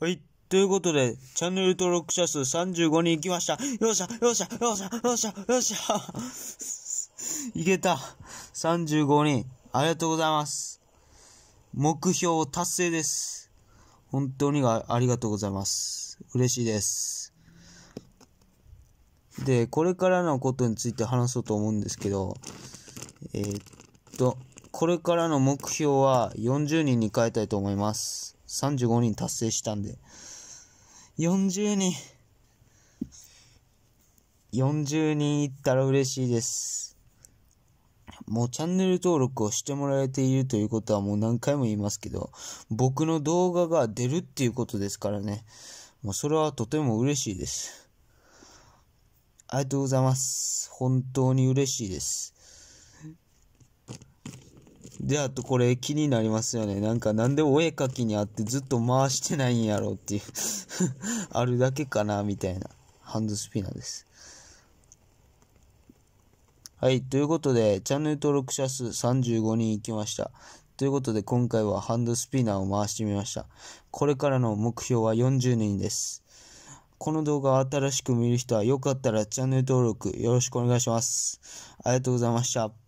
はい。ということで、チャンネル登録者数35人いきました。よっしゃ、よっしゃ、よっしゃ、よっしゃ、よっしゃ。いけた。35人。ありがとうございます。目標達成です。本当にありがとうございます。嬉しいです。で、これからのことについて話そうと思うんですけど、えー、っと、これからの目標は40人に変えたいと思います。35人達成したんで、40人、40人いったら嬉しいです。もうチャンネル登録をしてもらえているということはもう何回も言いますけど、僕の動画が出るっていうことですからね。もうそれはとても嬉しいです。ありがとうございます。本当に嬉しいです。で、あとこれ気になりますよね。なんかなんでお絵描きにあってずっと回してないんやろうっていう あるだけかな、みたいな。ハンドスピナーです。はい、ということで、チャンネル登録者数35人いきました。ということで、今回はハンドスピナーを回してみました。これからの目標は40人です。この動画を新しく見る人はよかったらチャンネル登録よろしくお願いします。ありがとうございました。